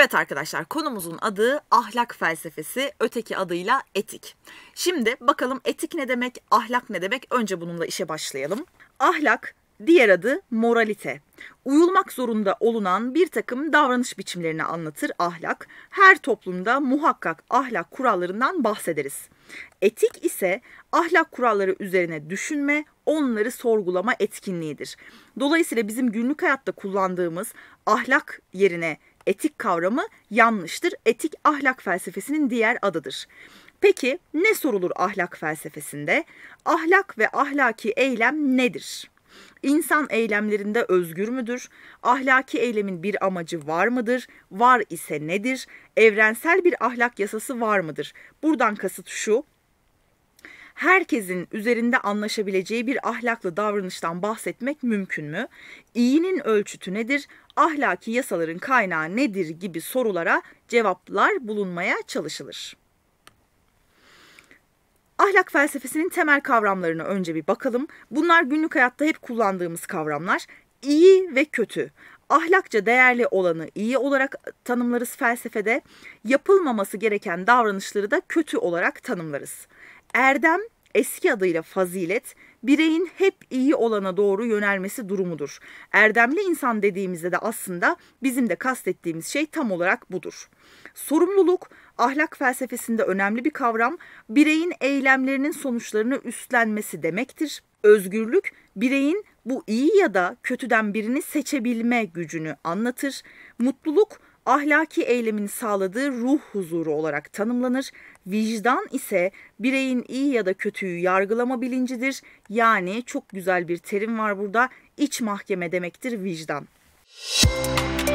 Evet arkadaşlar konumuzun adı ahlak felsefesi, öteki adıyla etik. Şimdi bakalım etik ne demek, ahlak ne demek? Önce bununla işe başlayalım. Ahlak Diğer adı moralite. Uyulmak zorunda olunan bir takım davranış biçimlerini anlatır ahlak. Her toplumda muhakkak ahlak kurallarından bahsederiz. Etik ise ahlak kuralları üzerine düşünme, onları sorgulama etkinliğidir. Dolayısıyla bizim günlük hayatta kullandığımız ahlak yerine etik kavramı yanlıştır. Etik ahlak felsefesinin diğer adıdır. Peki ne sorulur ahlak felsefesinde? Ahlak ve ahlaki eylem nedir? İnsan eylemlerinde özgür müdür? Ahlaki eylemin bir amacı var mıdır? Var ise nedir? Evrensel bir ahlak yasası var mıdır? Buradan kasıt şu. Herkesin üzerinde anlaşabileceği bir ahlaklı davranıştan bahsetmek mümkün mü? İyinin ölçütü nedir? ahlaki yasaların kaynağı nedir gibi sorulara cevaplar bulunmaya çalışılır. Ahlak felsefesinin temel kavramlarına önce bir bakalım. Bunlar günlük hayatta hep kullandığımız kavramlar. İyi ve kötü. Ahlakça değerli olanı iyi olarak tanımlarız felsefede. Yapılmaması gereken davranışları da kötü olarak tanımlarız. Erdem eski adıyla fazilet, bireyin hep iyi olana doğru yönelmesi durumudur. Erdemli insan dediğimizde de aslında bizim de kastettiğimiz şey tam olarak budur. Sorumluluk ahlak felsefesinde önemli bir kavram, bireyin eylemlerinin sonuçlarını üstlenmesi demektir. Özgürlük bireyin bu iyi ya da kötüden birini seçebilme gücünü anlatır. Mutluluk ahlaki eylemin sağladığı ruh huzuru olarak tanımlanır. Vicdan ise bireyin iyi ya da kötüyü yargılama bilincidir. Yani çok güzel bir terim var burada. İç mahkeme demektir vicdan. Müzik